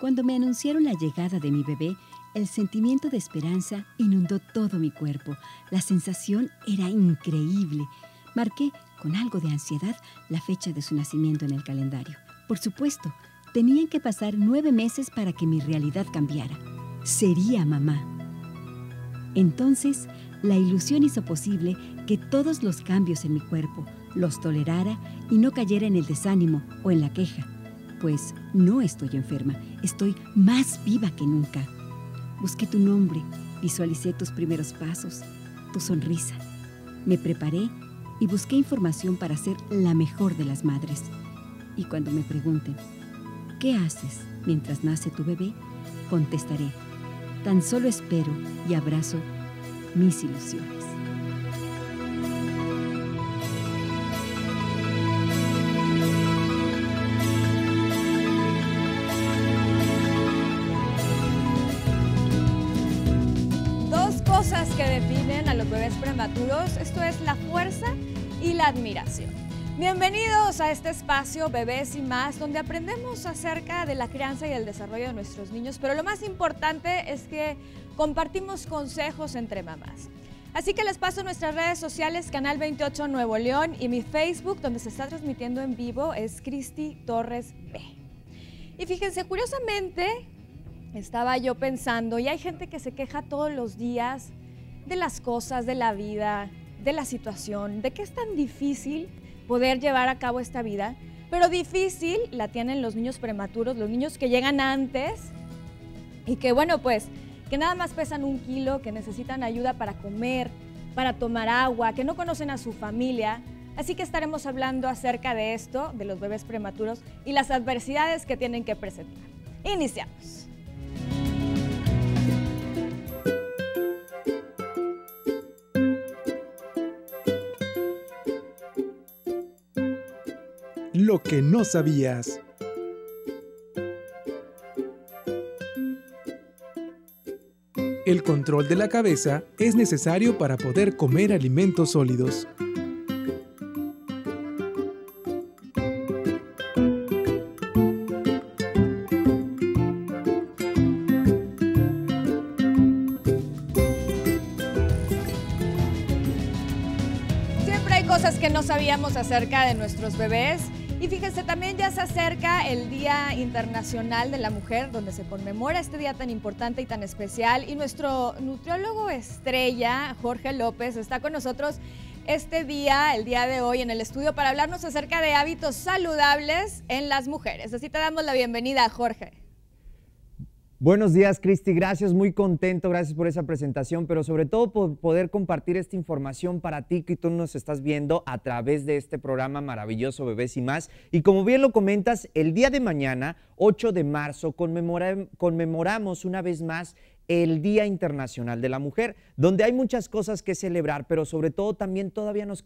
Cuando me anunciaron la llegada de mi bebé, el sentimiento de esperanza inundó todo mi cuerpo. La sensación era increíble. Marqué con algo de ansiedad la fecha de su nacimiento en el calendario. Por supuesto, tenían que pasar nueve meses para que mi realidad cambiara. Sería mamá. Entonces, la ilusión hizo posible que todos los cambios en mi cuerpo los tolerara y no cayera en el desánimo o en la queja pues no estoy enferma, estoy más viva que nunca. Busqué tu nombre, visualicé tus primeros pasos, tu sonrisa. Me preparé y busqué información para ser la mejor de las madres. Y cuando me pregunten, ¿qué haces mientras nace tu bebé? Contestaré, tan solo espero y abrazo mis ilusiones. esto es la fuerza y la admiración. Bienvenidos a este espacio Bebés y más, donde aprendemos acerca de la crianza y el desarrollo de nuestros niños, pero lo más importante es que compartimos consejos entre mamás. Así que les paso nuestras redes sociales, Canal 28 Nuevo León y mi Facebook, donde se está transmitiendo en vivo, es Cristi Torres B. Y fíjense, curiosamente, estaba yo pensando, y hay gente que se queja todos los días de las cosas, de la vida, de la situación, de qué es tan difícil poder llevar a cabo esta vida. Pero difícil la tienen los niños prematuros, los niños que llegan antes y que bueno, pues que nada más pesan un kilo, que necesitan ayuda para comer, para tomar agua, que no conocen a su familia. Así que estaremos hablando acerca de esto, de los bebés prematuros y las adversidades que tienen que presentar. Iniciamos. que no sabías. El control de la cabeza es necesario para poder comer alimentos sólidos. Siempre hay cosas que no sabíamos acerca de nuestros bebés y fíjense, también ya se acerca el Día Internacional de la Mujer, donde se conmemora este día tan importante y tan especial. Y nuestro nutriólogo estrella, Jorge López, está con nosotros este día, el día de hoy, en el estudio para hablarnos acerca de hábitos saludables en las mujeres. Así te damos la bienvenida, Jorge. Buenos días, Cristi. Gracias, muy contento. Gracias por esa presentación, pero sobre todo por poder compartir esta información para ti que tú nos estás viendo a través de este programa maravilloso Bebés y más. Y como bien lo comentas, el día de mañana, 8 de marzo, conmemoramos una vez más el Día Internacional de la Mujer, donde hay muchas cosas que celebrar, pero sobre todo también todavía nos,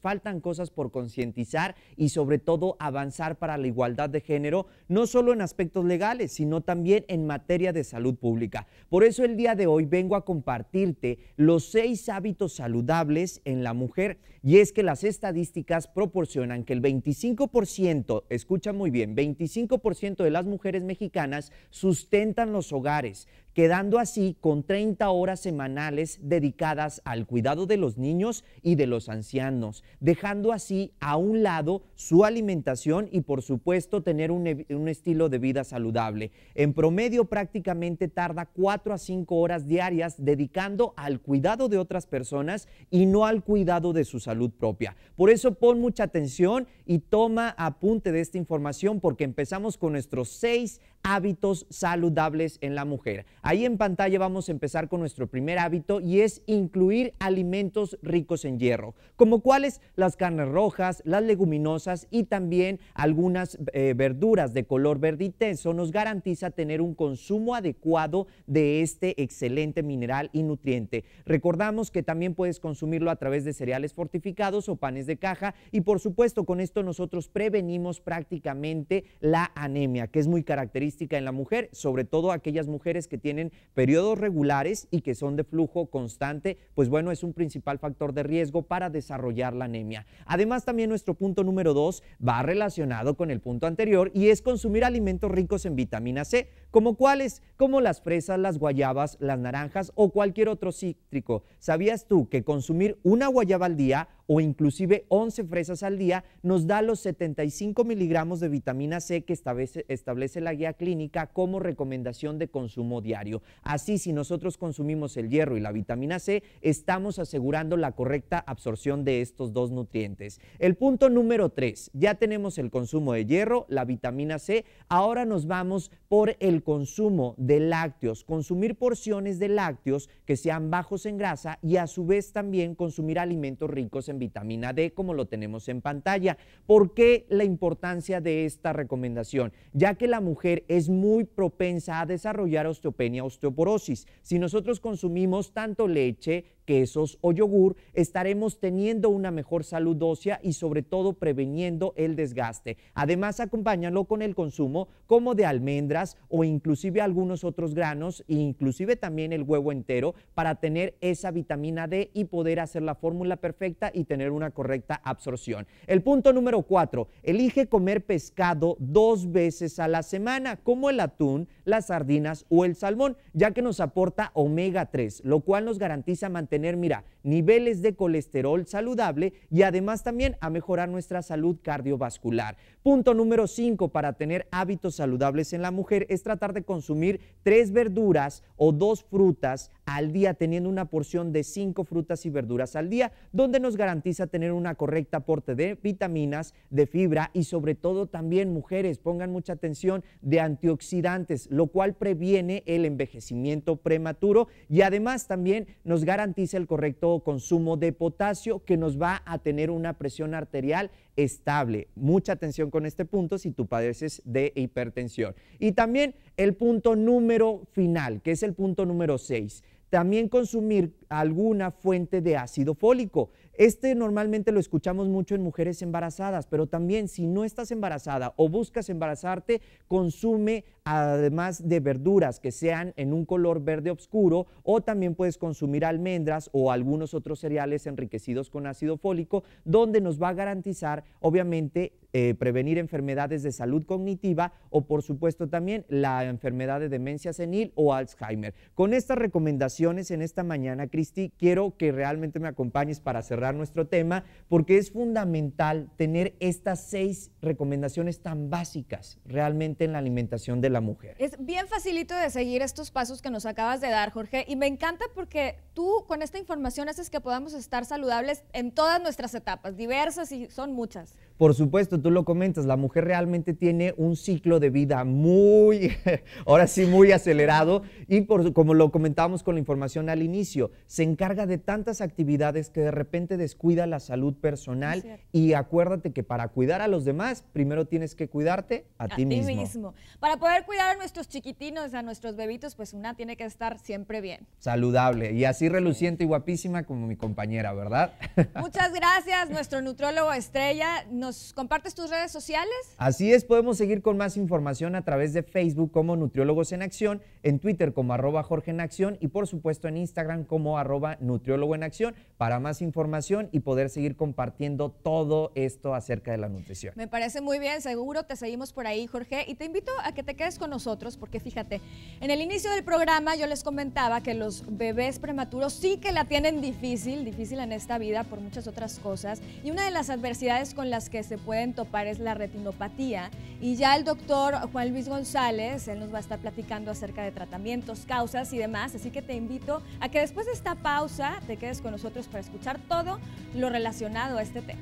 faltan cosas por concientizar y sobre todo avanzar para la igualdad de género, no solo en aspectos legales, sino también en materia de salud pública. Por eso el día de hoy vengo a compartirte los seis hábitos saludables en la mujer y es que las estadísticas proporcionan que el 25%, escucha muy bien, 25% de las mujeres mexicanas sustentan los hogares quedando así con 30 horas semanales dedicadas al cuidado de los niños y de los ancianos, dejando así a un lado su alimentación y por supuesto tener un, estilo de vida saludable. En promedio prácticamente tarda 4 a 5 horas diarias dedicando al cuidado de otras personas y no al cuidado de su salud propia. Por eso pon mucha atención y toma apunte de esta información porque empezamos con nuestros seis hábitos saludables en la mujer. Ahí en pantalla vamos a empezar con nuestro primer hábito y es incluir alimentos ricos en hierro, como cuáles las carnes rojas, las leguminosas y también algunas eh, verduras de color verde intenso nos garantiza tener un consumo adecuado de este excelente mineral y nutriente. Recordamos que también puedes consumirlo a través de cereales fortificados o panes de caja y por supuesto con esto nosotros prevenimos prácticamente la anemia, que es muy característica en la mujer, sobre todo aquellas mujeres que tienen periodos regulares y que son de flujo constante, pues bueno, es un principal factor de riesgo para desarrollar la anemia. Además, también nuestro punto número dos va relacionado con el punto anterior y es consumir alimentos ricos en vitamina C, como cuáles, como las fresas, las guayabas, las naranjas o cualquier otro cítrico. ¿Sabías tú que consumir una guayaba al día o inclusive 11 fresas al día, nos da los 75 miligramos de vitamina C que establece, establece la guía clínica como recomendación de consumo diario. Así, si nosotros consumimos el hierro y la vitamina C, estamos asegurando la correcta absorción de estos dos nutrientes. El punto número 3, ya tenemos el consumo de hierro, la vitamina C, ahora nos vamos por el consumo de lácteos, consumir porciones de lácteos que sean bajos en grasa y a su vez también consumir alimentos ricos en vitamina D como lo tenemos en pantalla. ¿Por qué la importancia de esta recomendación? Ya que la mujer es muy propensa a desarrollar osteopenia, osteoporosis. Si nosotros consumimos tanto leche, quesos o yogur, estaremos teniendo una mejor salud ósea y sobre todo preveniendo el desgaste. Además, acompáñalo con el consumo como de almendras o inclusive algunos otros granos, e inclusive también el huevo entero para tener esa vitamina D y poder hacer la fórmula perfecta y tener una correcta absorción. El punto número cuatro, elige comer pescado dos veces a la semana, como el atún, las sardinas o el salmón, ya que nos aporta omega 3, lo cual nos garantiza mantener tener, mira, niveles de colesterol saludable y además también a mejorar nuestra salud cardiovascular. Punto número 5 para tener hábitos saludables en la mujer es tratar de consumir tres verduras o dos frutas al día, teniendo una porción de cinco frutas y verduras al día, donde nos garantiza tener un correcto aporte de vitaminas, de fibra y sobre todo también mujeres, pongan mucha atención, de antioxidantes, lo cual previene el envejecimiento prematuro y además también nos garantiza el correcto consumo de potasio que nos va a tener una presión arterial estable. Mucha atención con este punto si tú padeces de hipertensión. Y también el punto número final, que es el punto número 6. También consumir alguna fuente de ácido fólico. Este normalmente lo escuchamos mucho en mujeres embarazadas, pero también si no estás embarazada o buscas embarazarte, consume además de verduras que sean en un color verde oscuro o también puedes consumir almendras o algunos otros cereales enriquecidos con ácido fólico, donde nos va a garantizar obviamente eh, prevenir enfermedades de salud cognitiva o por supuesto también la enfermedad de demencia senil o Alzheimer. Con estas recomendaciones en esta mañana, Cristi, quiero que realmente me acompañes para cerrar nuestro tema porque es fundamental tener estas seis recomendaciones tan básicas realmente en la alimentación de la mujer. Es bien facilito de seguir estos pasos que nos acabas de dar, Jorge, y me encanta porque tú con esta información haces que podamos estar saludables en todas nuestras etapas, diversas y son muchas por supuesto, tú lo comentas, la mujer realmente tiene un ciclo de vida muy, ahora sí, muy acelerado y como lo comentábamos con la información al inicio, se encarga de tantas actividades que de repente descuida la salud personal y acuérdate que para cuidar a los demás, primero tienes que cuidarte a, a ti mismo. Para poder cuidar a nuestros chiquitinos, a nuestros bebitos, pues una tiene que estar siempre bien. Saludable y así reluciente y guapísima como mi compañera, ¿verdad? Muchas gracias, nuestro nutrólogo estrella compartes tus redes sociales. Así es, podemos seguir con más información a través de Facebook como Nutriólogos en Acción, en Twitter como arroba Jorge en Acción y por supuesto en Instagram como arroba Nutriólogo en Acción para más información y poder seguir compartiendo todo esto acerca de la nutrición. Me parece muy bien, seguro te seguimos por ahí, Jorge, y te invito a que te quedes con nosotros porque fíjate, en el inicio del programa yo les comentaba que los bebés prematuros sí que la tienen difícil, difícil en esta vida por muchas otras cosas y una de las adversidades con las que se pueden topar es la retinopatía y ya el doctor Juan Luis González, nos va a estar platicando acerca de tratamientos, causas y demás, así que te invito a que después de esta pausa te quedes con nosotros para escuchar todo lo relacionado a este tema.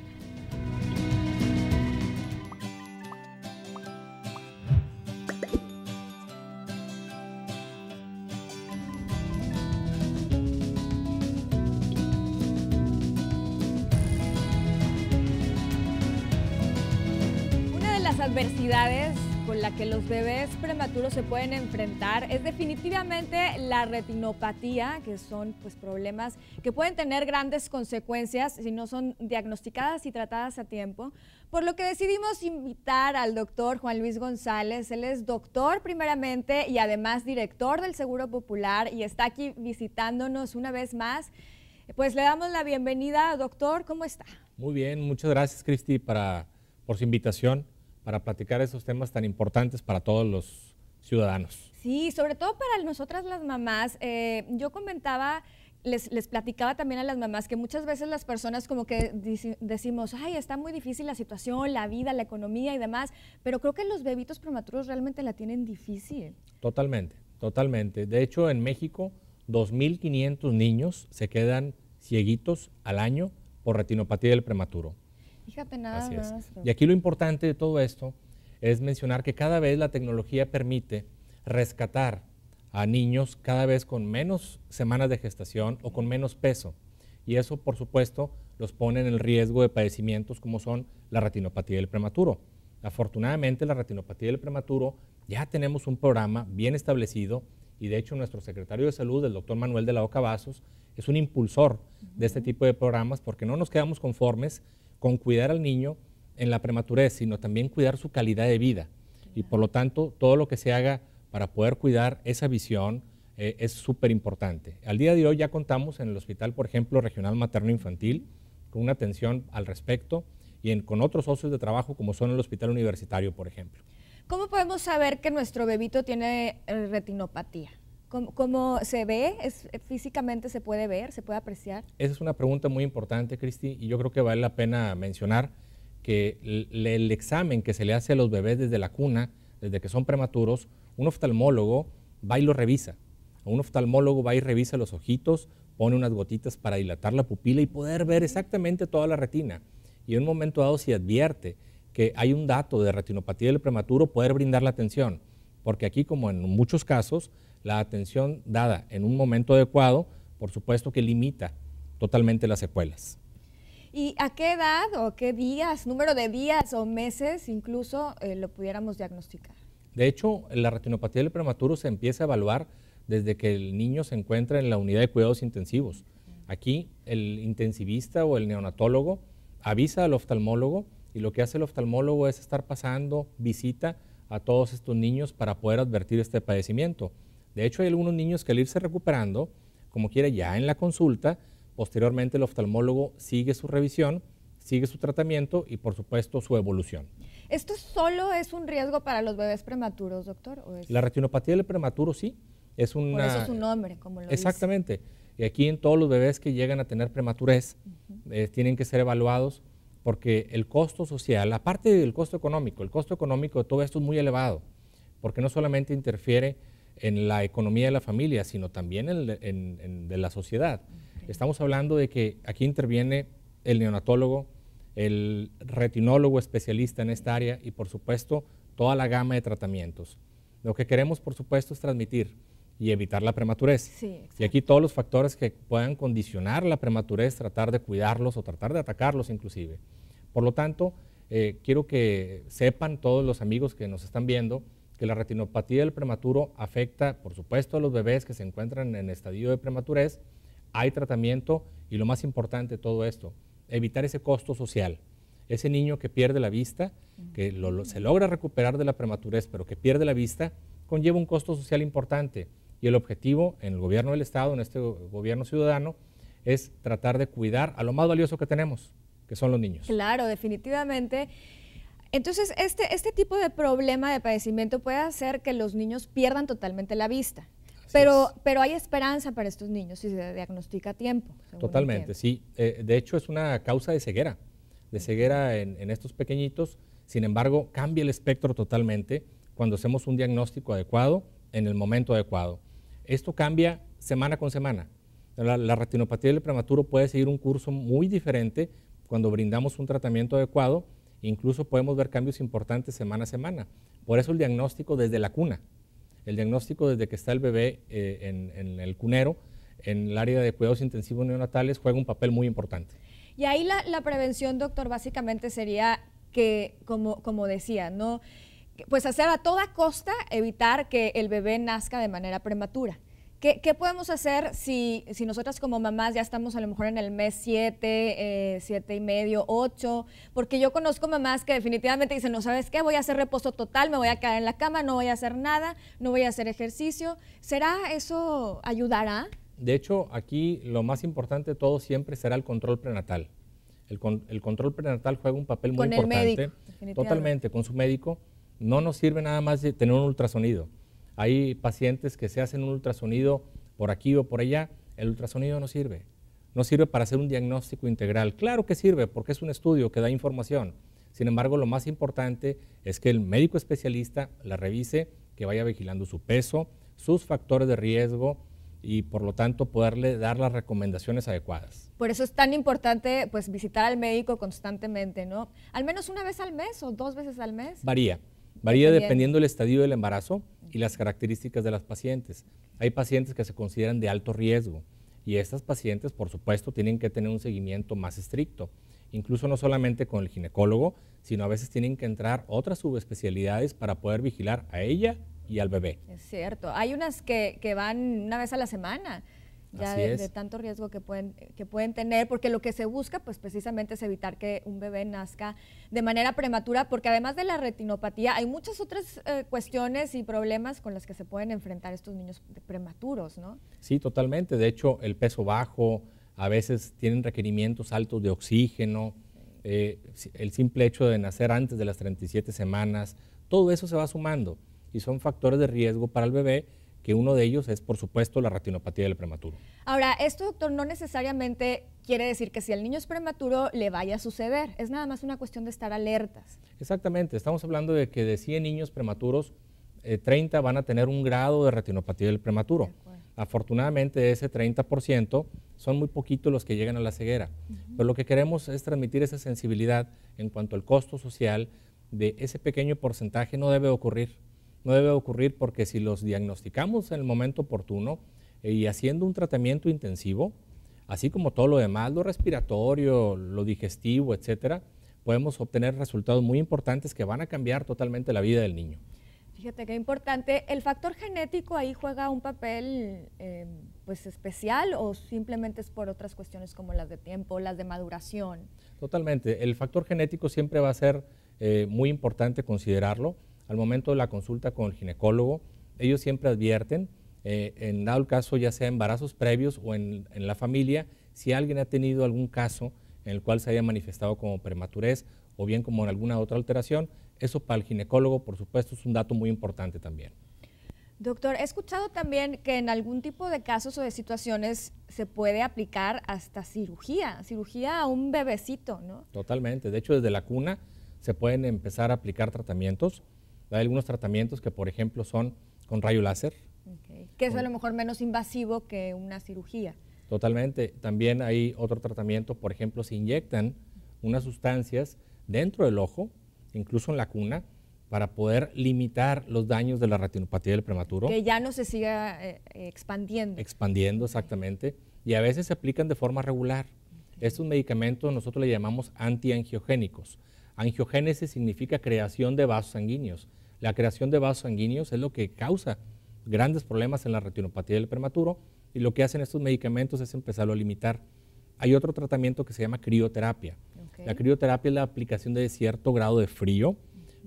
que los bebés prematuros se pueden enfrentar es definitivamente la retinopatía, que son pues, problemas que pueden tener grandes consecuencias si no son diagnosticadas y tratadas a tiempo. Por lo que decidimos invitar al doctor Juan Luis González. Él es doctor primeramente y además director del Seguro Popular y está aquí visitándonos una vez más. Pues le damos la bienvenida, doctor. ¿Cómo está? Muy bien, muchas gracias, Cristi, por su invitación para platicar esos temas tan importantes para todos los ciudadanos. Sí, sobre todo para nosotras las mamás. Eh, yo comentaba... Les, les, platicaba también a las mamás que muchas veces las personas como que decimos, ay, está muy difícil la situación, la vida, la economía y demás, pero creo que los bebitos prematuros realmente la tienen difícil. Totalmente, totalmente. De hecho, en México, 2.500 niños se quedan cieguitos al año por retinopatía del prematuro. Y aquí lo importante de todo esto es mencionar que cada vez la tecnología permite rescatar a niños cada vez con menos semanas de gestación o con menos peso. Y eso, por supuesto, los pone en el riesgo de padecimientos como son la retinopatía del prematuro. Afortunadamente, la retinopatía del prematuro ya tenemos un programa bien establecido y de hecho nuestro secretario de salud, el doctor Manuel de la Oca Vasos, es un impulsor de este tipo de programas porque no nos quedamos conformes con cuidar al niño en la prematurez, sino también cuidar su calidad de vida. Y por lo tanto, todo lo que se haga para poder cuidar esa visión eh, es súper importante. Al día de hoy ya contamos en el hospital, por ejemplo, regional materno-infantil, con una atención al respecto y con otros socios de trabajo como son el hospital universitario, por ejemplo. ¿Cómo podemos saber que nuestro bebito tiene eh, retinopatía? ¿Cómo, se ve? Eh, ¿Físicamente se puede ver? ¿Se puede apreciar? Esa es una pregunta muy importante, Cristi, y yo creo que vale la pena mencionar que el, el, examen que se le hace a los bebés desde la cuna, desde que son prematuros, un oftalmólogo va y lo revisa. Un oftalmólogo va y revisa los ojitos, pone unas gotitas para dilatar la pupila y poder ver exactamente toda la retina. Y en un momento dado, si advierte que hay un dato de retinopatía del prematuro, poder brindar la atención. Porque aquí, como en muchos casos, la atención dada en un momento adecuado, por supuesto que limita totalmente las secuelas. ¿Y a qué edad o qué días, número de días o meses incluso eh, lo pudiéramos diagnosticar? De hecho, la retinopatía del prematuro se empieza a evaluar desde que el niño se encuentra en la unidad de cuidados intensivos. Aquí el intensivista o el neonatólogo avisa al oftalmólogo y lo que hace el oftalmólogo es estar pasando visita a todos estos niños para poder advertir este padecimiento. De hecho, hay algunos niños que al irse recuperando, como quiera, ya en la consulta, posteriormente el oftalmólogo sigue su revisión, sigue su tratamiento y, por supuesto, su evolución. ¿Esto solo es un riesgo para los bebés prematuros, doctor? La retinopatía del prematuro sí. Es por eso es un nombre, como lo Exactamente. Y aquí en todos los bebés que llegan a tener prematurez, eh, tienen que ser evaluados porque el costo social, aparte del costo económico, el costo económico de todo esto es muy elevado, porque no solamente interfiere en la economía de la familia, sino también en, de la sociedad. Estamos hablando de que aquí interviene el neonatólogo, el retinólogo especialista en esta área y por supuesto toda la gama de tratamientos. Lo que queremos por supuesto es transmitir y evitar la prematurez. y aquí todos los factores que puedan condicionar la prematurez, tratar de cuidarlos o tratar de atacarlos inclusive. Por lo tanto, eh, quiero que sepan todos los amigos que nos están viendo, que la retinopatía del prematuro afecta, por supuesto, a los bebés que se encuentran en estadio de prematurez. Hay tratamiento y lo más importante de todo esto, evitar ese costo social. Ese niño que pierde la vista, que se logra recuperar de la prematurez, pero que pierde la vista, conlleva un costo social importante. Y el objetivo en el gobierno del Estado, en este gobierno ciudadano, es tratar de cuidar a lo más valioso que tenemos, que son los niños. Claro, definitivamente. Entonces, este, este, tipo de problema de padecimiento puede hacer que los niños pierdan totalmente la vista. pero, hay esperanza para estos niños si se diagnostica a tiempo. Totalmente, sí. Eh, de hecho, es una causa de ceguera, de ceguera en, estos pequeñitos. Sin embargo, cambia el espectro totalmente cuando hacemos un diagnóstico adecuado en el momento adecuado. Esto cambia semana con semana. La, la, retinopatía del prematuro puede seguir un curso muy diferente cuando brindamos un tratamiento adecuado Incluso podemos ver cambios importantes semana a semana. Por eso el diagnóstico desde la cuna. El diagnóstico desde que está el bebé eh, en, el cunero, en el área de cuidados intensivos neonatales, juega un papel muy importante. Y ahí la, prevención, doctor, básicamente sería que, como, como decía, ¿no? Pues hacer a toda costa evitar que el bebé nazca de manera prematura. ¿Qué, podemos hacer si, nosotras como mamás ya estamos a lo mejor en el mes 7, 7 eh, y medio, 8? Porque yo conozco mamás que definitivamente dicen, no sabes qué, voy a hacer reposo total, me voy a quedar en la cama, no voy a hacer nada, no voy a hacer ejercicio. ¿Será eso ayudará? De hecho, aquí lo más importante de todo siempre será el control prenatal. El, control prenatal juega un papel muy importante. totalmente, con su médico. No nos sirve nada más de tener un ultrasonido hay pacientes que se hacen un ultrasonido por aquí o por allá. El ultrasonido no sirve. No sirve para hacer un diagnóstico integral. Claro que sirve porque es un estudio que da información. Sin embargo, lo más importante es que el médico especialista la revise, que vaya vigilando su peso, sus factores de riesgo, y por lo tanto poderle dar las recomendaciones adecuadas. Por eso es tan importante pues visitar al médico constantemente, ¿no? Al menos una vez al mes o dos veces al mes. Varía. Varía dependiendo del estadio del embarazo y las características de las pacientes. Hay pacientes que se consideran de alto riesgo y estas pacientes, por supuesto, tienen que tener un seguimiento más estricto, incluso no solamente con el ginecólogo, sino a veces tienen que entrar otras subespecialidades para poder vigilar a ella y al bebé. Es cierto, hay unas que van una vez a la semana ya de, tanto riesgo que pueden, que pueden tener, porque lo que se busca pues precisamente es evitar que un bebé nazca de manera prematura, porque además de la retinopatía hay muchas otras eh, cuestiones y problemas con las que se pueden enfrentar estos niños prematuros, ¿no? Sí, totalmente. De hecho, el peso bajo, a veces tienen requerimientos altos de oxígeno, eh, el simple hecho de nacer antes de las 37 semanas, todo eso se va sumando y son factores de riesgo para el bebé que uno de ellos es, por supuesto, la retinopatía del prematuro. Ahora, esto, doctor, no necesariamente quiere decir que si el niño es prematuro le vaya a suceder, es nada más una cuestión de estar alertas. Exactamente, estamos hablando de que de 100 niños prematuros, 30 eh, van a tener un grado de retinopatía del prematuro. Afortunadamente, de ese 30% son muy poquitos los que llegan a la ceguera. Pero lo que queremos es transmitir esa sensibilidad en cuanto al costo social de ese pequeño porcentaje no debe ocurrir no debe ocurrir porque si los diagnosticamos en el momento oportuno eh, y haciendo un tratamiento intensivo, así como todo lo demás, lo respiratorio, lo digestivo, etcétera, podemos obtener resultados muy importantes que van a cambiar totalmente la vida del niño. Fíjate qué importante. ¿El factor genético ahí juega un papel eh, pues especial o simplemente es por otras cuestiones como las de tiempo, las de maduración? Totalmente. El factor genético siempre va a ser eh, muy importante considerarlo al momento de la consulta con el ginecólogo, ellos siempre advierten, eh, en dado caso ya sea embarazos previos o en, en, la familia, si alguien ha tenido algún caso en el cual se haya manifestado como prematurez o bien como en alguna otra alteración, eso para el ginecólogo, por supuesto, es un dato muy importante también. Doctor, he escuchado también que en algún tipo de casos o de situaciones se puede aplicar hasta cirugía, cirugía a un bebecito, ¿no? Totalmente, de hecho desde la cuna se pueden empezar a aplicar tratamientos. Hay algunos tratamientos que, por ejemplo, son con rayo láser. Que es a lo mejor menos invasivo que una cirugía. Totalmente. También hay otro tratamiento, por ejemplo, se inyectan unas sustancias dentro del ojo, incluso en la cuna, para poder limitar los daños de la retinopatía del prematuro. Que ya no se siga eh, expandiendo. Expandiendo, exactamente. Y a veces se aplican de forma regular. Es Estos medicamentos nosotros le llamamos antiangiogénicos. Angiogénesis significa creación de vasos sanguíneos la creación de vasos sanguíneos es lo que causa grandes problemas en la retinopatía del prematuro y lo que hacen estos medicamentos es empezarlo a limitar. Hay otro tratamiento que se llama crioterapia. La crioterapia es la aplicación de cierto grado de frío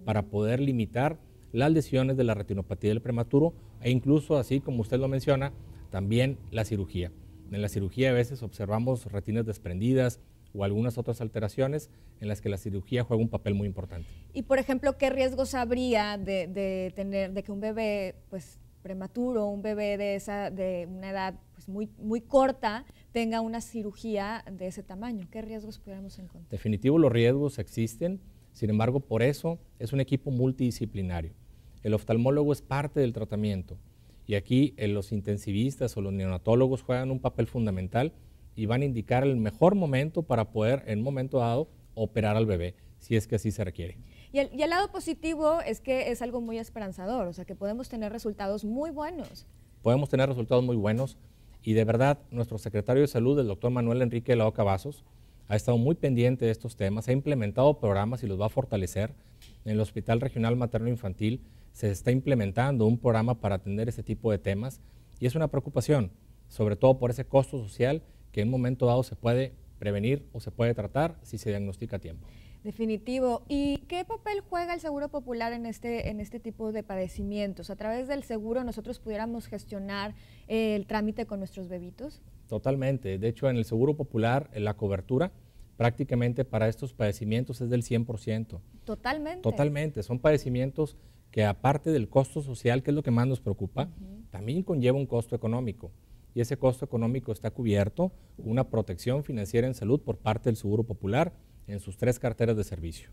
para poder limitar las lesiones de la retinopatía del prematuro e incluso así como usted lo menciona, también la cirugía. En la cirugía a veces observamos retinas desprendidas, o algunas otras alteraciones en las que la cirugía juega un papel muy importante. Y por ejemplo, ¿qué riesgos habría de, tener, de que un bebé pues, prematuro, un bebé de, esa, una edad pues, muy, corta, tenga una cirugía de ese tamaño? ¿Qué riesgos pudiéramos encontrar? Definitivo, los riesgos existen. Sin embargo, por eso es un equipo multidisciplinario. El oftalmólogo es parte del tratamiento y aquí eh, los intensivistas o los neonatólogos juegan un papel fundamental y van a indicar el mejor momento para poder en un momento dado operar al bebé, si es que así se requiere. Y el, lado positivo es que es algo muy esperanzador, o sea que podemos tener resultados muy buenos. Podemos tener resultados muy buenos y de verdad nuestro secretario de salud, el doctor Manuel Enrique Lao Cavazos, ha estado muy pendiente de estos temas, ha implementado programas y los va a fortalecer. En el Hospital Regional Materno Infantil se está implementando un programa para atender este tipo de temas y es una preocupación, sobre todo por ese costo social que en un momento dado se puede prevenir o se puede tratar si se diagnostica a tiempo. Definitivo. ¿Y qué papel juega el Seguro Popular en este, en este tipo de padecimientos? ¿A través del seguro nosotros pudiéramos gestionar eh, el trámite con nuestros bebitos? Totalmente. De hecho, en el Seguro Popular eh, la cobertura prácticamente para estos padecimientos es del 100%. Totalmente. Totalmente. Son padecimientos que aparte del costo social, que es lo que más nos preocupa, también conlleva un costo económico y ese costo económico está cubierto, una protección financiera en salud por parte del Seguro Popular en sus tres carteras de servicio.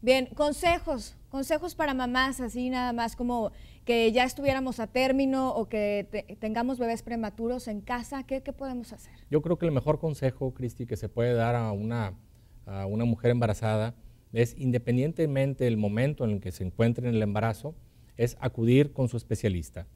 Bien, consejos, consejos para mamás, así nada más, como que ya estuviéramos a término o que tengamos bebés prematuros en casa, ¿qué, ¿qué, podemos hacer? Yo creo que el mejor consejo, Cristi, que se puede dar a una, a una mujer embarazada es, independientemente del momento en el que se encuentre en el embarazo, es acudir con su especialista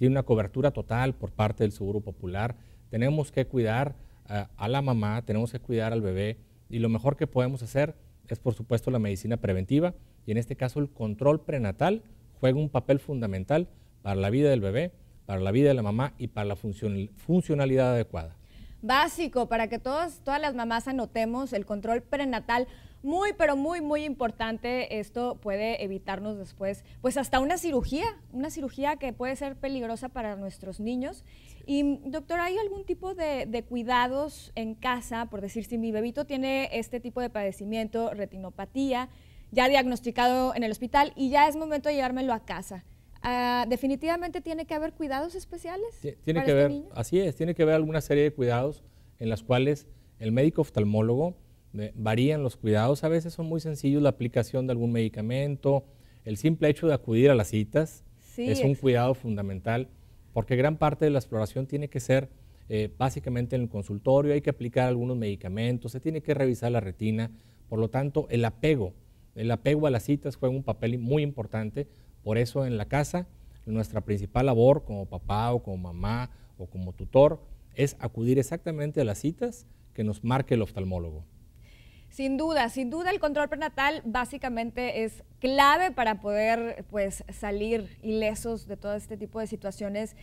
tiene una cobertura total por parte del Seguro Popular. Tenemos que cuidar eh, a la mamá, tenemos que cuidar al bebé y lo mejor que podemos hacer es, por supuesto, la medicina preventiva y en este caso el control prenatal juega un papel fundamental para la vida del bebé, para la vida de la mamá y para la funcionalidad adecuada. Básico, para que todas las mamás anotemos el control prenatal. Muy, pero muy, muy importante. Esto puede evitarnos después, pues hasta una cirugía, una cirugía que puede ser peligrosa para nuestros niños. Y doctor, ¿hay algún tipo de, cuidados en casa? Por decir, si mi bebito tiene este tipo de padecimiento, retinopatía, ya diagnosticado en el hospital y ya es momento de llevármelo a casa. Ah, definitivamente tiene que haber cuidados especiales. tiene que haber, este así es, tiene que haber alguna serie de cuidados en las cuales el médico oftalmólogo eh, varían los cuidados, a veces son muy sencillos, la aplicación de algún medicamento, el simple hecho de acudir a las citas es un cuidado fundamental, porque gran parte de la exploración tiene que ser eh, básicamente en el consultorio, hay que aplicar algunos medicamentos, se tiene que revisar la retina, por lo tanto el apego, el apego a las citas juega un papel muy importante, por eso en la casa nuestra principal labor como papá o como mamá o como tutor es acudir exactamente a las citas que nos marque el oftalmólogo. Sin duda, sin duda el control prenatal básicamente es clave para poder pues salir ilesos de todo este tipo de situaciones.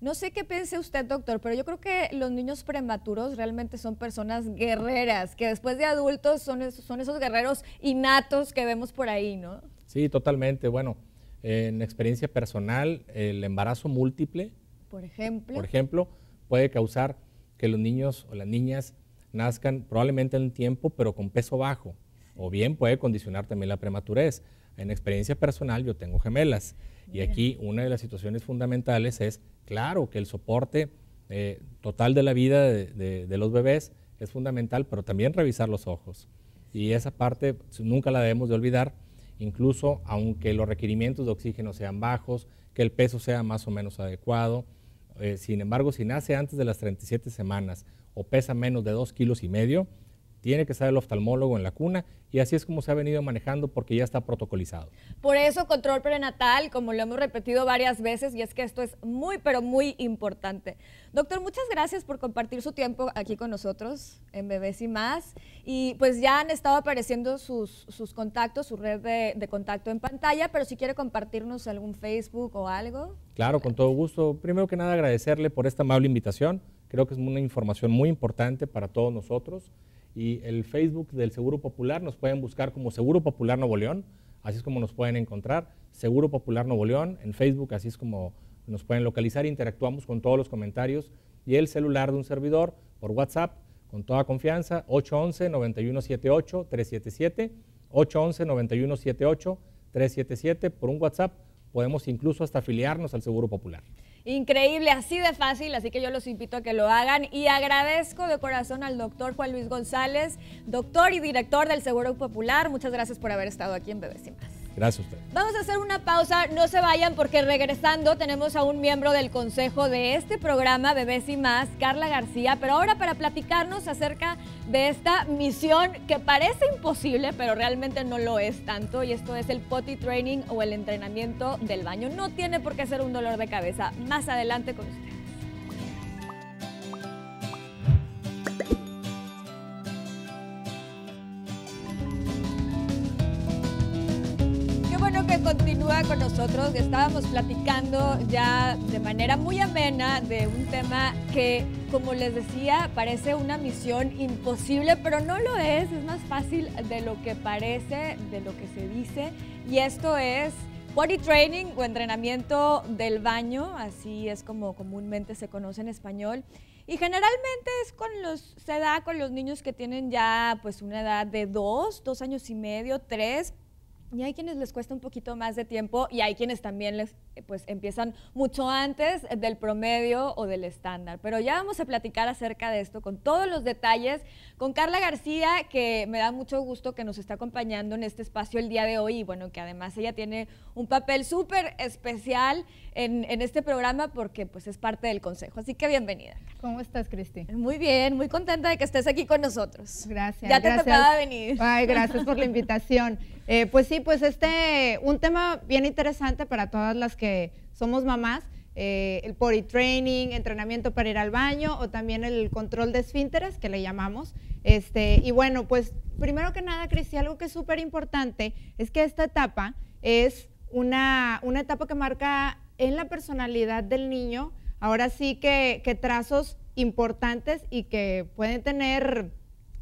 No sé qué piense usted, doctor, pero yo creo que los niños prematuros realmente son personas guerreras, que después de adultos son, esos, son esos guerreros innatos que vemos por ahí, ¿no? Sí, totalmente. Bueno, en experiencia personal, el embarazo múltiple, por ejemplo, por ejemplo puede causar que los niños o las niñas nazcan probablemente en el tiempo, pero con peso bajo, o bien puede condicionar también la prematurez. En experiencia personal yo tengo gemelas y aquí una de las situaciones fundamentales es, claro, que el soporte eh, total de la vida de, los bebés es fundamental, pero también revisar los ojos. Y esa parte nunca la debemos de olvidar, incluso aunque los requerimientos de oxígeno sean bajos, que el peso sea más o menos adecuado. Eh, sin embargo, si nace antes de las 37 semanas o pesa menos de dos kilos y medio, tiene que estar el oftalmólogo en la cuna y así es como se ha venido manejando porque ya está protocolizado. Por eso control prenatal, como lo hemos repetido varias veces, y es que esto es muy, pero muy importante. Doctor, muchas gracias por compartir su tiempo aquí con nosotros en Bebés y más. Y pues ya han estado apareciendo sus, contactos, su red de contacto en pantalla, pero si quiere compartirnos algún Facebook o algo. Claro, con todo gusto. Primero que nada agradecerle por esta amable invitación Creo que es una información muy importante para todos nosotros. Y el Facebook del Seguro Popular nos pueden buscar como Seguro Popular Nuevo León, así es como nos pueden encontrar. Seguro Popular Nuevo León en Facebook, así es como nos pueden localizar. Interactuamos con todos los comentarios y el celular de un servidor por WhatsApp, con toda confianza, 811-9178-377. 811-9178-377 por un WhatsApp podemos incluso hasta afiliarnos al Seguro Popular. Increíble, así de fácil, así que yo los invito a que lo hagan y agradezco de corazón al doctor Juan Luis González, doctor y director del Seguro Popular. Muchas gracias por haber estado aquí en Bebecima. Gracias a usted. Vamos a hacer una pausa, no se vayan porque regresando tenemos a un miembro del consejo de este programa, Bebés y más, Carla García, pero ahora para platicarnos acerca de esta misión que parece imposible, pero realmente no lo es tanto, y esto es el potty training o el entrenamiento del baño. No tiene por qué ser un dolor de cabeza. Más adelante con usted. continúa con nosotros. Estábamos platicando ya de manera muy amena de un tema que, como les decía, parece una misión imposible, pero no lo es. Es más fácil de lo que parece, de lo que se dice. Y esto es Body training o entrenamiento del baño, así es como comúnmente se conoce en español. Y generalmente es con los, se da con los niños que tienen ya pues una edad de dos, dos años y medio, tres, y hay quienes les cuesta un poquito más de tiempo y hay quienes también les eh, pues empiezan mucho antes del promedio o del estándar. Pero ya vamos a platicar acerca de esto con todos los detalles, con Carla García, que me da mucho gusto que nos está acompañando en este espacio el día de hoy y bueno, que además ella tiene un papel súper especial en, en, este programa porque pues es parte del consejo. Así que bienvenida. ¿Cómo estás, Cristi? Muy bien, muy contenta de que estés aquí con nosotros. Gracias. Ya te gracias. venir. Ay, gracias por la invitación. Eh, pues sí, pues este, un tema bien interesante para todas las que que somos mamás, eh, el potty training, entrenamiento para ir al baño o también el control de esfínteres, que le llamamos. Este, y bueno, pues primero que nada, Cristi, algo que es súper importante es que esta etapa es una, una, etapa que marca en la personalidad del niño, ahora sí que, que trazos importantes y que pueden tener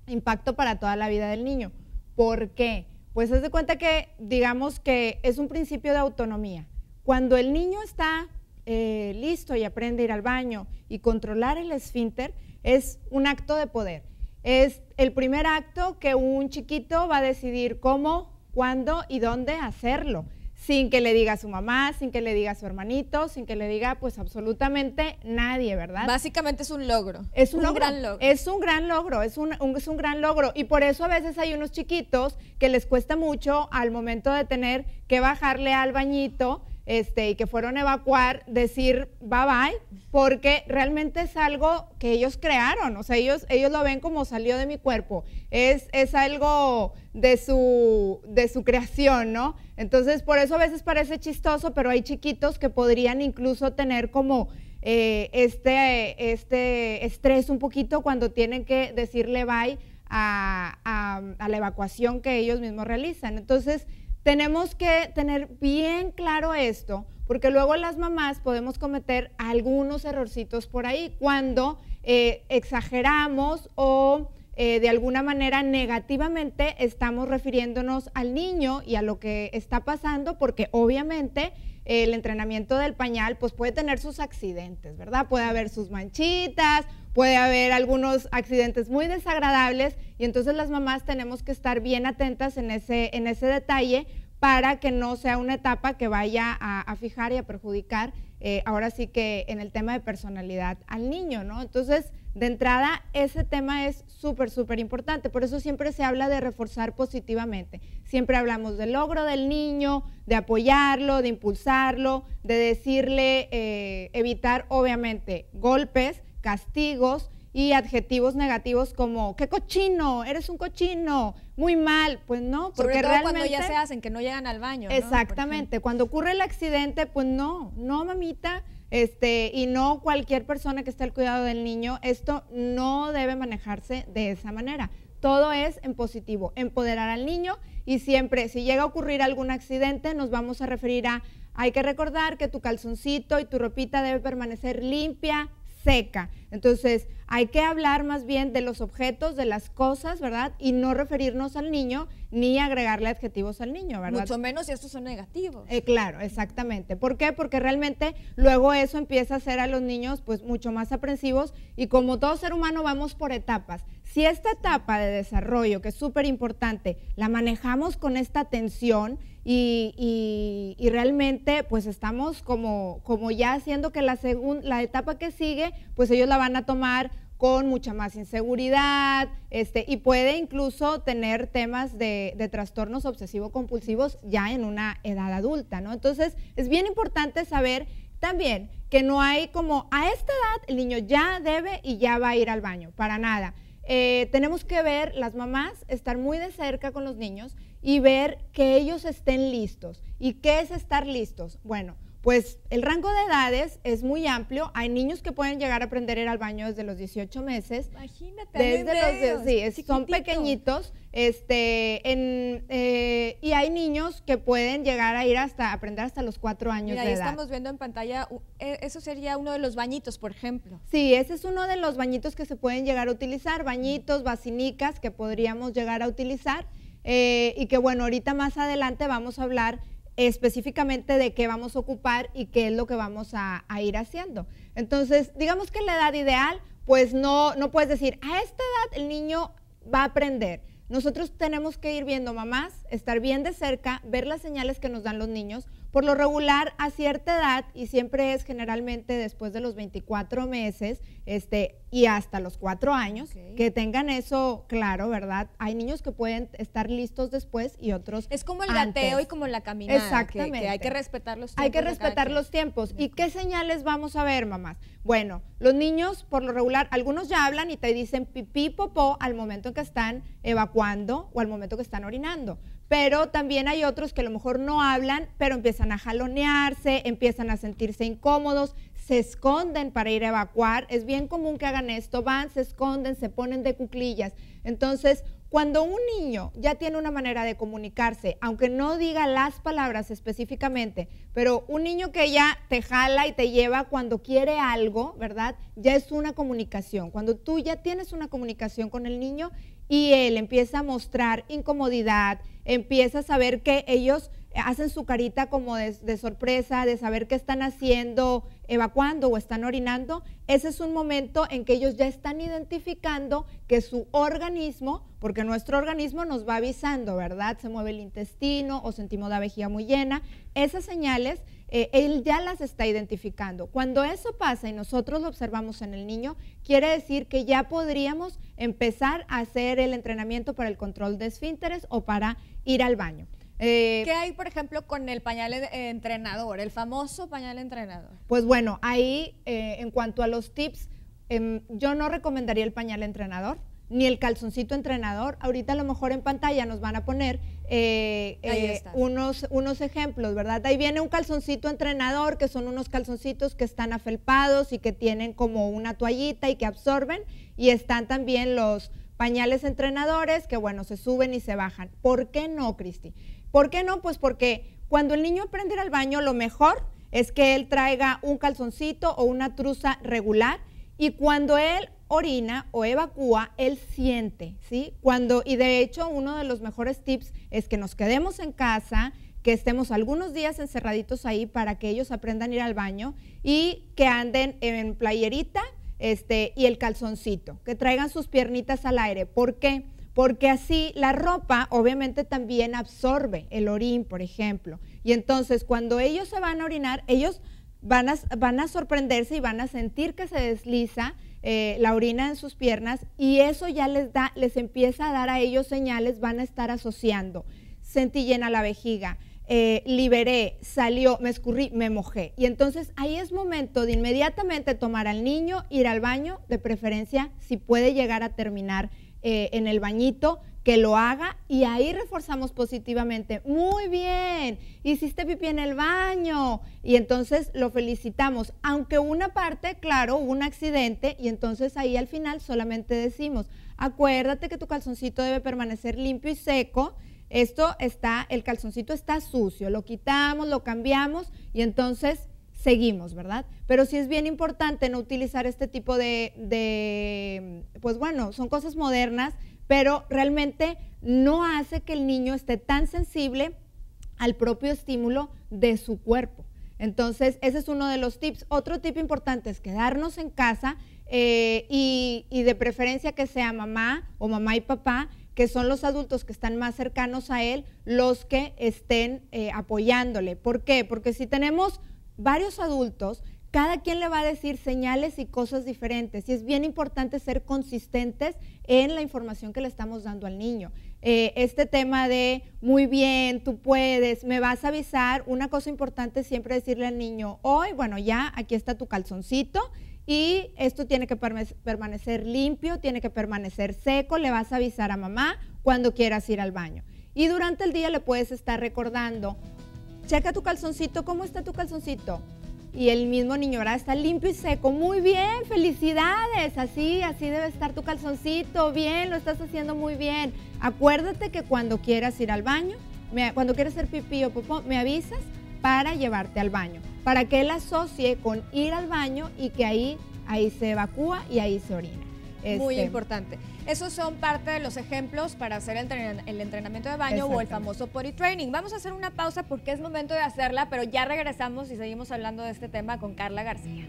impacto para toda la vida del niño. ¿Por qué? Pues haz de cuenta que digamos que es un principio de autonomía. Cuando el niño está eh, listo y aprende a ir al baño y controlar el esfínter, es un acto de poder. Es el primer acto que un chiquito va a decidir cómo, cuándo y dónde hacerlo, sin que le diga a su mamá, sin que le diga a su hermanito, sin que le diga pues absolutamente nadie, ¿verdad? Básicamente es un logro. Es un, gran logro. Es un gran logro, es un, es un gran logro. Y por eso a veces hay unos chiquitos que les cuesta mucho al momento de tener que bajarle al bañito este, y que fueron a evacuar, decir bye bye, porque realmente es algo que ellos crearon, o sea, ellos, ellos lo ven como salió de mi cuerpo, es, es algo de su, de su creación, ¿no? Entonces, por eso a veces parece chistoso, pero hay chiquitos que podrían incluso tener como eh, este, este estrés un poquito cuando tienen que decirle bye a la evacuación que ellos mismos realizan. Entonces, tenemos que tener bien claro esto, porque luego las mamás podemos cometer algunos errorcitos por ahí cuando eh, exageramos o eh, de alguna manera negativamente estamos refiriéndonos al niño y a lo que está pasando, porque obviamente el entrenamiento del pañal, pues puede tener sus accidentes, ¿verdad? Puede haber sus manchitas, puede haber algunos accidentes muy desagradables y entonces las mamás tenemos que estar bien atentas en ese, en ese detalle para que no sea una etapa que vaya a, fijar y a perjudicar eh, ahora sí que en el tema de personalidad al niño, ¿no? Entonces, de entrada, ese tema es súper, súper importante. Por eso siempre se habla de reforzar positivamente. Siempre hablamos del logro del niño, de apoyarlo, de impulsarlo, de decirle, eh, evitar obviamente golpes, castigos y adjetivos negativos como qué cochino, eres un cochino, muy mal, pues no, porque realmente cuando ya se hacen que no llegan al baño. Exactamente, cuando ocurre el accidente, pues no, no mamita, este, y no cualquier persona que esté al cuidado del niño, esto no debe manejarse de esa manera. Todo es en positivo, empoderar al niño y siempre, si llega a ocurrir algún accidente, nos vamos a referir a, hay que recordar que tu calzoncito y tu ropita debe permanecer limpia, seca. Entonces, hay que hablar más bien de los objetos, de las cosas, ¿verdad? Y no referirnos al niño ni agregarle adjetivos al niño, ¿verdad? Mucho menos si estos son negativos. Eh, claro, exactamente. ¿Por qué? Porque realmente luego eso empieza a hacer a los niños pues mucho más aprensivos y como todo ser humano vamos por etapas. Si esta etapa de desarrollo, que es súper importante, la manejamos con esta atención y, realmente pues estamos como, como ya haciendo que la, la etapa que sigue, pues ellos la van a tomar con mucha más inseguridad este, y puede incluso tener temas de, trastornos obsesivo-compulsivos ya en una edad adulta, Entonces es bien importante saber también que no hay como a esta edad el niño ya debe y ya va a ir al baño, para nada. Eh, tenemos que ver, las mamás, estar muy de cerca con los niños y ver que ellos estén listos. ¿Y qué es estar listos? Bueno, pues el rango de edades es muy amplio. Hay niños que pueden llegar a aprender a ir al baño desde los 18 meses. Imagínate. Desde los, son pequeñitos. Este, eh, y hay niños que pueden llegar a ir hasta aprender hasta los 4 años de ahí estamos viendo en pantalla, e, eso sería uno de los bañitos, por ejemplo. Sí, ese es uno de los bañitos que se pueden llegar a utilizar, bañitos, vasinicas que podríamos llegar a utilizar. Eh, y que bueno, ahorita más adelante vamos a hablar específicamente de qué vamos a ocupar y qué es lo que vamos a, ir haciendo. Entonces, digamos que la edad ideal, pues no, no puedes decir, a esta edad el niño va a aprender. Nosotros tenemos que ir viendo mamás, estar bien de cerca, ver las señales que nos dan los niños, por lo regular, a cierta edad, y siempre es generalmente después de los 24 meses este, y hasta los 4 años, que tengan eso claro, ¿verdad? Hay niños que pueden estar listos después y otros Es como el lateo y como la caminada. Exactamente. hay que respetar los tiempos. Hay que respetar los tiempos. ¿Y qué señales vamos a ver, mamás? Bueno, los niños, por lo regular, algunos ya hablan y te dicen pipí, popó al momento en que están evacuando o al momento que están orinando pero también hay otros que a lo mejor no hablan, pero empiezan a jalonearse, empiezan a sentirse incómodos, se esconden para ir a evacuar. Es bien común que hagan esto, van, se esconden, se ponen de cuclillas. Entonces, cuando un niño ya tiene una manera de comunicarse, aunque no diga las palabras específicamente, pero un niño que ya te jala y te lleva cuando quiere algo, ¿verdad? Ya es una comunicación. Cuando tú ya tienes una comunicación con el niño y él empieza a mostrar incomodidad, empieza a saber que ellos eh, hacen su carita como de, sorpresa, de saber qué están haciendo, evacuando o están orinando, ese es un momento en que ellos ya están identificando que su organismo, porque nuestro organismo nos va avisando, ¿verdad? Se mueve el intestino o sentimos la vejiga muy llena, esas señales eh, él ya las está identificando. Cuando eso pasa y nosotros lo observamos en el niño, quiere decir que ya podríamos empezar a hacer el entrenamiento para el control de esfínteres o para ir al baño. Eh, ¿Qué hay, por ejemplo, con el pañal eh, entrenador, el famoso pañal entrenador? Pues bueno, ahí eh, en cuanto a los tips, em, yo no recomendaría el pañal entrenador ni el calzoncito entrenador. Ahorita a lo mejor en pantalla nos van a poner unos, unos ejemplos, ¿verdad? Ahí viene un calzoncito entrenador, que son unos calzoncitos que están afelpados y que tienen como una toallita y que absorben. Y están también los pañales entrenadores, que bueno, se suben y se bajan. ¿Por qué no, Cristi? ¿Por qué no? Pues porque cuando el niño aprende a ir al baño, lo mejor es que él traiga un calzoncito o una truza regular y cuando él orina o evacúa, él siente, ¿sí? Cuando, y de hecho, uno de los mejores tips es que nos quedemos en casa, que estemos algunos días encerraditos ahí para que ellos aprendan a ir al baño y que anden en playerita este, y el calzoncito, que traigan sus piernitas al aire. ¿Por qué? porque así la ropa obviamente también absorbe el orín, por ejemplo. Y entonces cuando ellos se van a orinar, ellos van a, sorprenderse y van a sentir que se desliza eh, la orina en sus piernas y eso ya les da, les empieza a dar a ellos señales, van a estar asociando. Sentí llena la vejiga, eh, liberé, salió, me escurrí, me mojé. Y entonces ahí es momento de inmediatamente tomar al niño, ir al baño, de preferencia si puede llegar a terminar eh, en el bañito, que lo haga y ahí reforzamos positivamente. Muy bien, hiciste pipí en el baño y entonces lo felicitamos. Aunque una parte, claro, hubo un accidente y entonces ahí al final solamente decimos, acuérdate que tu calzoncito debe permanecer limpio y seco. Esto está, el calzoncito está sucio, lo quitamos, lo cambiamos y entonces seguimos, ¿verdad? Pero sí es bien importante no utilizar este tipo de, pues bueno, son cosas modernas, pero realmente no hace que el niño esté tan sensible al propio estímulo de su cuerpo. Entonces, ese es uno de los tips. Otro tip importante es quedarnos en casa eh, y, de preferencia que sea mamá o mamá y papá que son los adultos que están más cercanos a él los que estén eh, apoyándole. ¿Por qué? Porque si tenemos varios adultos, cada quien le va a decir señales y cosas diferentes. Y es bien importante ser consistentes en la información que le estamos dando al niño. Eh, este tema de, muy bien, tú puedes, me vas a avisar, una cosa importante es siempre decirle al niño, hoy, bueno, ya aquí está tu calzoncito y esto tiene que permanecer limpio, tiene que permanecer seco, le vas a avisar a mamá cuando quieras ir al baño. Y durante el día le puedes estar recordando, checa tu calzoncito, ¿cómo está tu calzoncito? Y el mismo niño, Está limpio y seco. Muy bien, felicidades. Así, así debe estar tu calzoncito. Bien, lo estás haciendo muy bien. Acuérdate que cuando quieras ir al baño, cuando quieras hacer pipí o popó, me avisas para llevarte al baño. Para que él asocie con ir al baño y que ahí, ahí se evacúa y ahí se orina. muy este, importante. Esos son parte de los ejemplos para hacer el, entrenamiento de baño o el famoso potty training. Vamos a hacer una pausa porque es momento de hacerla, pero ya regresamos y seguimos hablando de este tema con Carla García.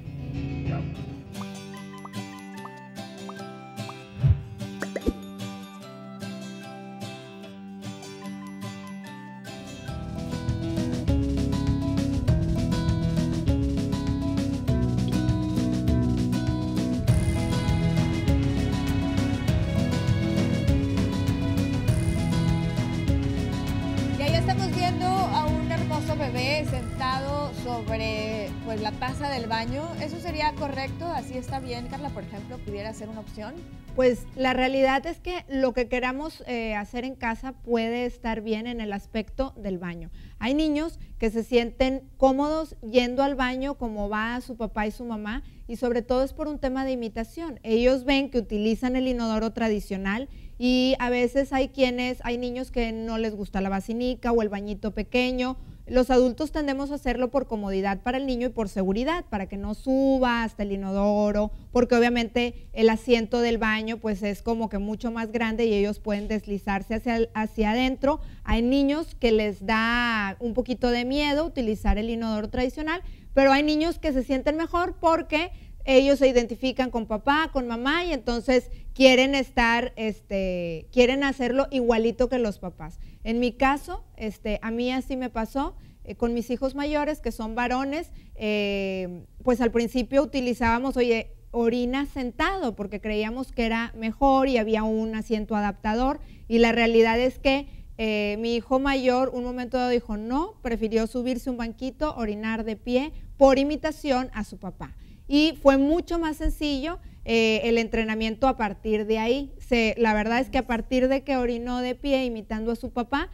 bien, Carla, por ejemplo, pudiera ser una opción? Pues la realidad es que lo que queramos eh, hacer en casa puede estar bien en el aspecto del baño. Hay niños que se sienten cómodos yendo al baño como va su papá y su mamá y sobre todo es por un tema de imitación. Ellos ven que utilizan el inodoro tradicional y a veces hay quienes, hay niños que no les gusta la basinica o el bañito pequeño los adultos tendemos a hacerlo por comodidad para el niño y por seguridad, para que no suba hasta el inodoro, porque obviamente el asiento del baño pues es como que mucho más grande y ellos pueden deslizarse hacia, hacia adentro. Hay niños que les da un poquito de miedo utilizar el inodoro tradicional, pero hay niños que se sienten mejor porque ellos se identifican con papá, con mamá y entonces quieren estar, este, quieren hacerlo igualito que los papás. En mi caso, este, a mí así me pasó. Eh, con mis hijos mayores, que son varones, eh, pues al principio utilizábamos, oye, orina sentado, porque creíamos que era mejor y había un asiento adaptador. Y la realidad es que eh, mi hijo mayor un momento dado dijo no, prefirió subirse un banquito, orinar de pie, por imitación a su papá y fue mucho más sencillo eh, el entrenamiento a partir de ahí. la verdad es que a partir de que orinó de pie imitando a su papá,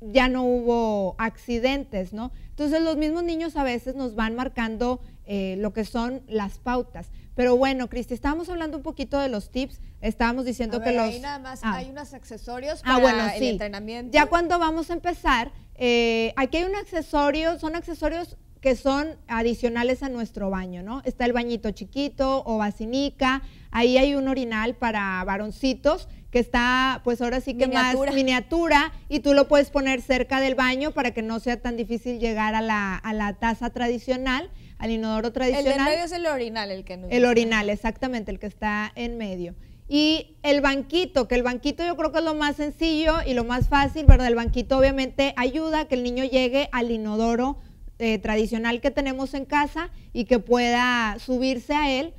ya no hubo accidentes, ¿no? Entonces los mismos niños a veces nos van marcando eh, lo que son las pautas. Pero bueno, Cristi, estábamos hablando un poquito de los tips, estábamos diciendo que los... Ahí nada más ah. hay unos accesorios ah, para bueno, el entrenamiento. Ya cuando vamos a empezar, eh, aquí hay un accesorio, son accesorios que son adicionales a nuestro baño, ¿no? Está el bañito chiquito o basinica. ahí hay un orinal para varoncitos que está pues ahora sí que más miniatura y tú lo puedes poner cerca del baño para que no sea tan difícil llegar a la, taza tradicional, al inodoro tradicional. El de medio es el orinal el que nos... El orinal, exactamente, el que está en medio. Y el banquito, que el banquito yo creo que es lo más sencillo y lo más fácil, ¿verdad? El banquito obviamente ayuda a que el niño llegue al inodoro eh, tradicional que tenemos en casa y que pueda subirse a él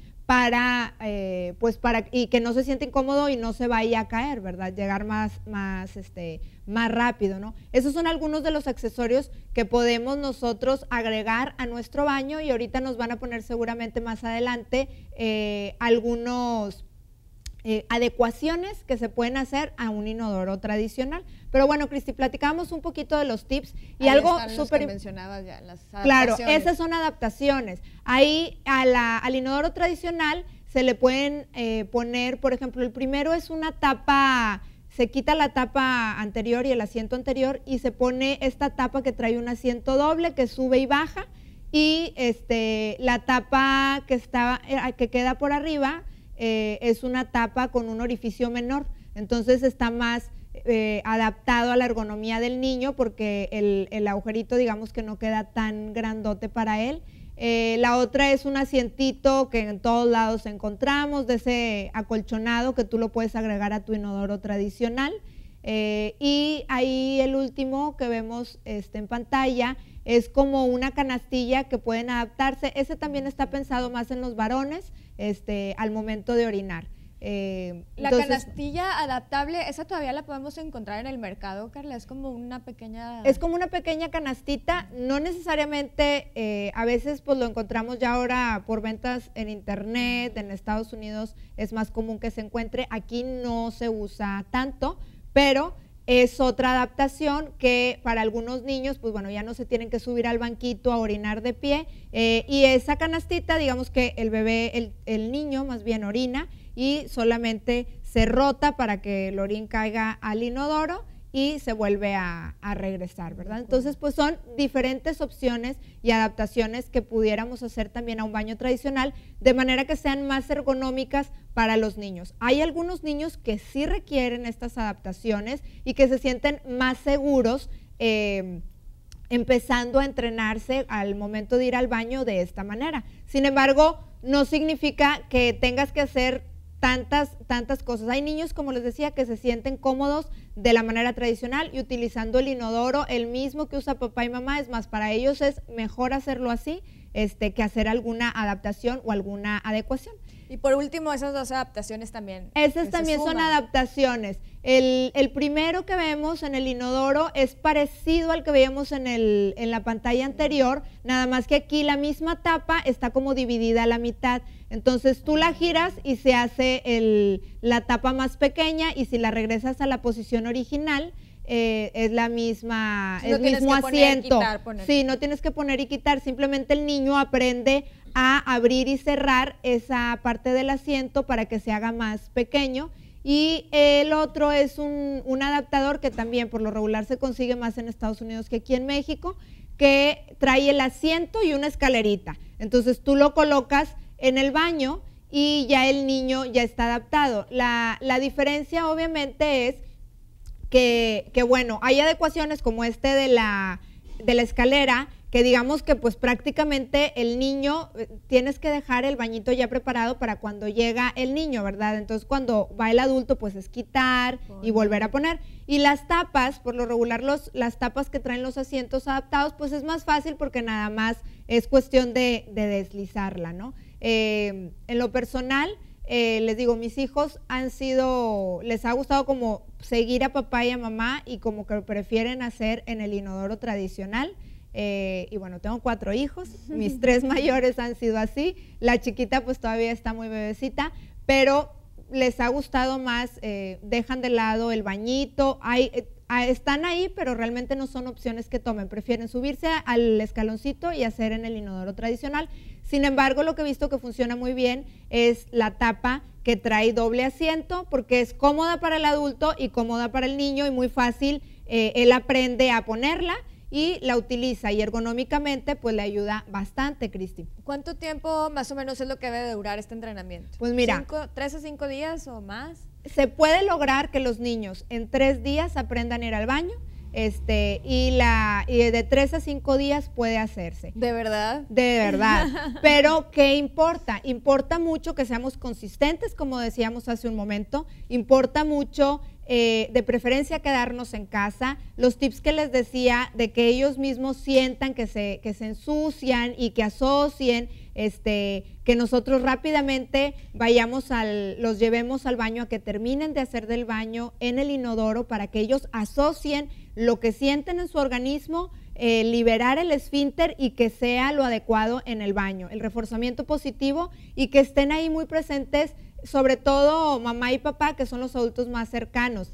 eh, pues, para, y que no se siente incómodo y no se vaya a caer, ¿verdad? Llegar este, más, rápido, ¿no? Esos son algunos de los accesorios que podemos nosotros agregar a nuestro baño y ahorita nos van a poner seguramente más adelante algunas eh, algunos adecuaciones que se pueden hacer a un inodoro tradicional. Pero bueno, Cristi, platicamos un poquito de los tips y algo súper... mencionabas ya, las adaptaciones. Claro, esas son adaptaciones. Ahí a la, al inodoro tradicional se le pueden eh, poner, por ejemplo, el primero es una tapa se quita la tapa anterior y el asiento anterior y se pone esta tapa que trae un asiento doble que sube y baja y este, la tapa que, estaba eh, que queda por arriba eh, es una tapa con un orificio menor, entonces está más eh, adaptado a la ergonomía del niño porque el, agujerito digamos que no queda tan grandote para él. Eh, la otra es un asientito que en todos lados encontramos, de ese acolchonado que tú lo puedes agregar a tu inodoro tradicional. Eh, y ahí el último que vemos este, en pantalla es como una canastilla que pueden adaptarse. Ese también está pensado más en los varones este, al momento de orinar. Eh, la canastilla adaptable, esa todavía la podemos encontrar en el mercado, Carla, es como una pequeña... Es como una pequeña canastita, no necesariamente, eh, a veces pues lo encontramos ya ahora por ventas en internet, en Estados Unidos es más común que se encuentre, aquí no se usa tanto, pero es otra adaptación que para algunos niños, pues bueno, ya no se tienen que subir al banquito a orinar de pie. Eh, y esa canastita, digamos que el bebé, el niño más bien orina y solamente se rota para que el orín caiga al inodoro y se vuelve a, regresar, ¿verdad? Entonces, pues son diferentes opciones y adaptaciones que pudiéramos hacer también a un baño tradicional, de manera que sean más ergonómicas para los niños. Hay algunos niños que sí requieren estas adaptaciones y que se sienten más seguros. Em, empezando a entrenarse al momento de ir al baño de esta manera. Sin embargo, no significa que tengas que hacer tantas, tantas cosas. Hay niños, como les decía, que se sienten cómodos de la manera tradicional y utilizando el inodoro, el mismo que usa papá y mamá, es más, para ellos es mejor hacerlo así este, que hacer alguna adaptación o alguna adecuación. Y por último, esas dos adaptaciones también. Esas también son adaptaciones. El, primero que vemos en el inodoro es parecido al que veíamos en, la pantalla anterior, nada más que aquí la misma tapa está como dividida a la mitad. Entonces tú la giras y se hace la tapa más pequeña y si la regresas a la posición original, eh, es la misma, el mismo asiento. Sí, no tienes que poner y quitar, simplemente el niño aprende a abrir y cerrar esa parte del asiento para que se haga más pequeño. Y el otro es un, un, adaptador que también por lo regular se consigue más en Estados Unidos que aquí en México, que trae el asiento y una escalerita. Entonces tú lo colocas en el baño y ya el niño ya está adaptado. La, la diferencia obviamente es que, que, bueno, hay adecuaciones como este de la, de la escalera que digamos que pues prácticamente el niño, eh, tienes que dejar el bañito ya preparado para cuando llega el niño, ¿verdad? Entonces cuando va el adulto pues es quitar y volver a poner. Y las tapas, por lo regular las tapas que traen los asientos adaptados pues es más fácil porque nada más es cuestión de, de deslizarla, ¿no? Em, en lo personal, eh, les digo, mis hijos han sido, les ha gustado como seguir a papá y a mamá y como que prefieren hacer en el inodoro tradicional. Eh, y bueno, tengo cuatro hijos, mis tres mayores han sido así, la chiquita pues todavía está muy bebecita, pero les ha gustado más, eh, dejan de lado el bañito, eh, ah, están ahí, pero realmente no son opciones que tomen, prefieren subirse al escaloncito y hacer en el inodoro tradicional. Sin embargo, lo que he visto que funciona muy bien es la tapa que trae doble asiento, porque es cómoda para el adulto y cómoda para el niño y muy fácil, él aprende a ponerla y la utiliza y ergonómicamente pues le ayuda bastante, Cristi. ¿Cuánto tiempo más o menos es lo que debe durar este entrenamiento? Pues mira. ¿Tres a cinco días o más? Se puede lograr que los niños en tres días aprendan a ir al baño este y la y de tres a cinco días puede hacerse. ¿De verdad? De verdad. Pero ¿qué importa? Importa mucho que seamos consistentes, como decíamos hace un momento, importa mucho eh, de preferencia quedarnos en casa, los tips que les decía de que ellos mismos sientan que se, se ensucian y que asocien, este, que nosotros rápidamente vayamos al, los llevemos al baño a que terminen de hacer del baño en el inodoro para que ellos asocien lo que sienten en su organismo, eh, liberar el esfínter y que sea lo adecuado en el baño, el reforzamiento positivo y que estén ahí muy presentes sobre todo mamá y papá, que son los adultos más cercanos.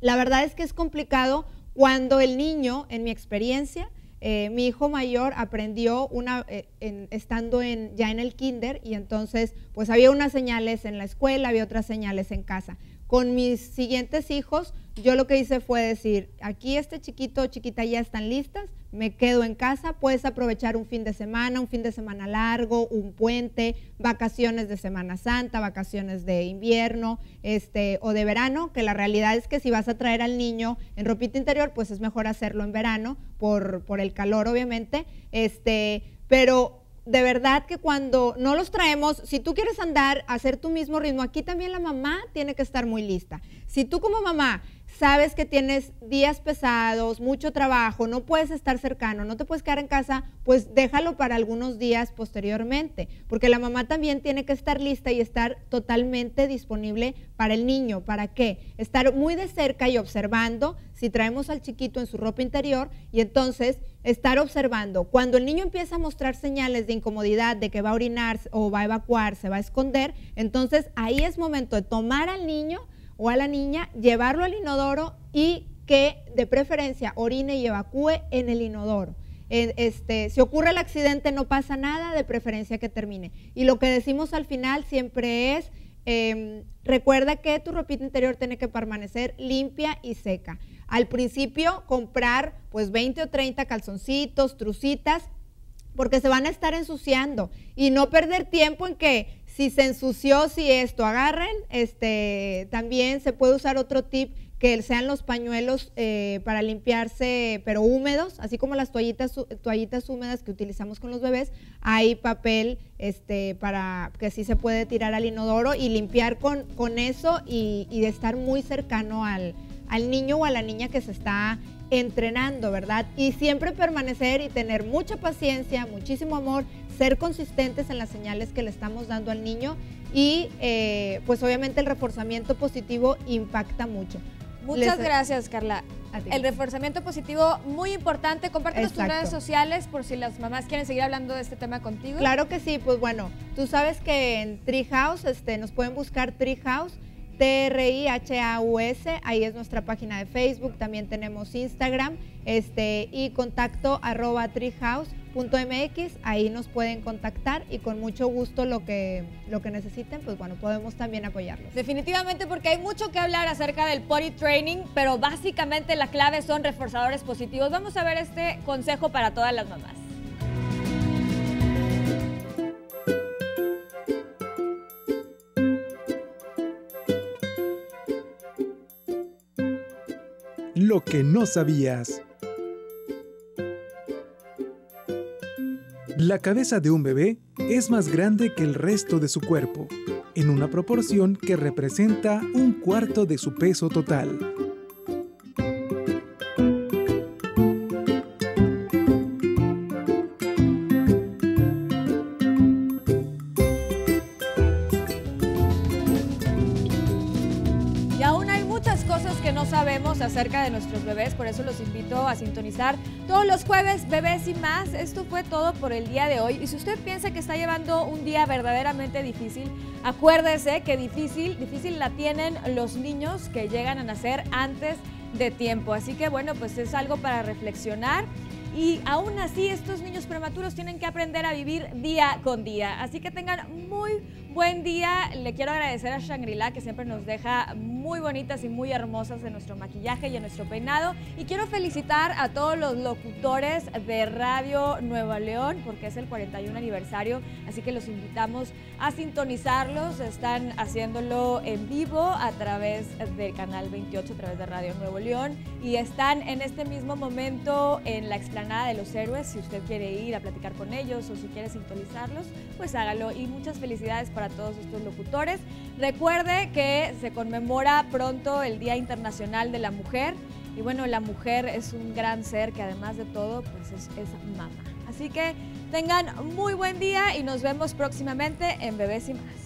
La verdad es que es complicado cuando el niño, en mi experiencia, eh, mi hijo mayor aprendió eh, estando ya en el kinder y entonces pues había unas señales en la escuela, había otras señales en casa. Con mis siguientes hijos yo lo que hice fue decir, aquí este chiquito o chiquita ya están listas, me quedo en casa, puedes aprovechar un fin de semana, un fin de semana largo, un puente, vacaciones de Semana Santa, vacaciones de invierno, este o de verano, que la realidad es que si vas a traer al niño en ropita interior, pues es mejor hacerlo en verano por, el calor obviamente, este, pero de verdad que cuando no los traemos, si tú quieres andar, hacer tu mismo ritmo, aquí también la mamá tiene que estar muy lista. Si tú como mamá sabes que tienes días pesados, mucho trabajo, no puedes estar cercano, no te puedes quedar en casa, pues déjalo para algunos días posteriormente, porque la mamá también tiene que estar lista y estar totalmente disponible para el niño. ¿Para qué? Estar muy de cerca y observando si traemos al chiquito en su ropa interior y entonces estar observando. Cuando el niño empieza a mostrar señales de incomodidad, de que va a orinar o va a evacuar, se va a esconder, entonces ahí es momento de tomar al niño o a la niña, llevarlo al inodoro y que de preferencia orine y evacúe en el inodoro. E, este, si ocurre el accidente no pasa nada, de preferencia que termine. Y lo que decimos al final siempre es, em, recuerda que tu ropita interior tiene que permanecer limpia y seca. Al principio comprar pues 20 o 30 calzoncitos, trucitas, porque se van a estar ensuciando y no perder tiempo en que si se ensució, si esto, agarren. Este, también se puede usar otro tip que sean los pañuelos eh, para limpiarse, pero húmedos, así como las toallitas, toallitas húmedas que utilizamos con los bebés, hay papel este, para que sí se puede tirar al inodoro y limpiar con, con eso y, de estar muy cercano al, al niño o a la niña que se está entrenando, ¿verdad? Y siempre permanecer y tener mucha paciencia, muchísimo amor ser consistentes en las señales que le estamos dando al niño y eh, pues obviamente el reforzamiento positivo impacta mucho. Muchas gracias, Carla. El reforzamiento positivo, muy importante. en tus redes sociales por si las mamás quieren seguir hablando de este tema contigo. Claro que sí, pues bueno, tú sabes que en Treehouse este, nos pueden buscar Treehouse. T-R-I-H-A-U-S, ahí es nuestra página de Facebook, también tenemos Instagram este, y contacto arroba treehouse.mx, ahí nos pueden contactar y con mucho gusto lo que, lo que necesiten, pues bueno, podemos también apoyarlos. Definitivamente porque hay mucho que hablar acerca del potty training, pero básicamente la clave son reforzadores positivos. Vamos a ver este consejo para todas las mamás. lo que no sabías. La cabeza de un bebé es más grande que el resto de su cuerpo, en una proporción que representa un cuarto de su peso total. que no sabemos acerca de nuestros bebés, por eso los invito a sintonizar todos los jueves Bebés y más. Esto fue todo por el día de hoy y si usted piensa que está llevando un día verdaderamente difícil, acuérdese que difícil, difícil la tienen los niños que llegan a nacer antes de tiempo. Así que bueno, pues es algo para reflexionar. Y aún así, estos niños prematuros tienen que aprender a vivir día con día. Así que tengan muy, Buen día, le quiero agradecer a Shangri-La que siempre nos deja muy bonitas y muy hermosas en nuestro maquillaje y en nuestro peinado. Y quiero felicitar a todos los locutores de Radio Nuevo León porque es el 41 aniversario, así que los invitamos a sintonizarlos. Están haciéndolo en vivo a través del canal 28, a través de Radio Nuevo León. Y están en este mismo momento en la explanada de los héroes. Si usted quiere ir a platicar con ellos o si quiere sintonizarlos, pues hágalo. Y muchas felicidades para a todos estos locutores. Recuerde que se conmemora pronto el Día Internacional de la Mujer. Y bueno, la mujer es un gran ser que además de todo, pues es, es mamá. Así que tengan muy buen día y nos vemos próximamente en Bebés y Más.